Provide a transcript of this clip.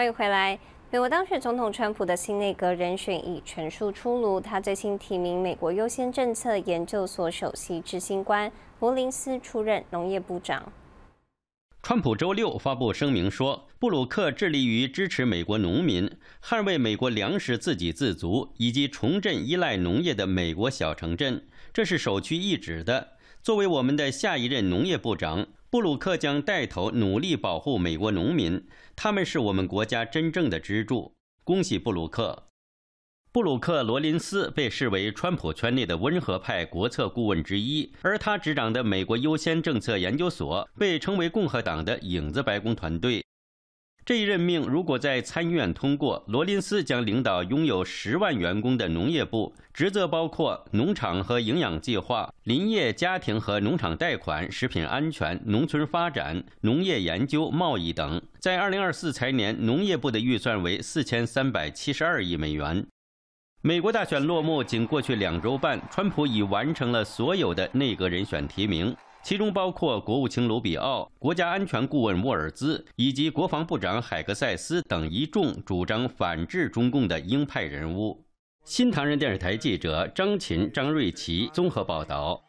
欢迎回来。美国当选总统川普的新内阁人选已全数出炉，他最新提名美国优先政策研究所首席执行官福林斯出任农业部长。川普周六发布声明说，布鲁克致力于支持美国农民，捍卫美国粮食自给自足，以及重振依赖农业的美国小城镇，这是首屈一指的。作为我们的下一任农业部长，布鲁克将带头努力保护美国农民，他们是我们国家真正的支柱。恭喜布鲁克！布鲁克·罗林斯被视为川普圈内的温和派国策顾问之一，而他执掌的美国优先政策研究所被称为共和党的“影子白宫”团队。这一任命如果在参议院通过，罗林斯将领导拥有十万员工的农业部，职责包括农场和营养计划、林业、家庭和农场贷款、食品安全、农村发展、农业研究、贸易等。在二零二四财年，农业部的预算为四千三百七十二亿美元。美国大选落幕仅过去两周半，川普已完成了所有的内阁人选提名。其中包括国务卿卢比奥、国家安全顾问莫尔兹以及国防部长海格塞斯等一众主张反制中共的鹰派人物。新唐人电视台记者张琴、张瑞琪综合报道。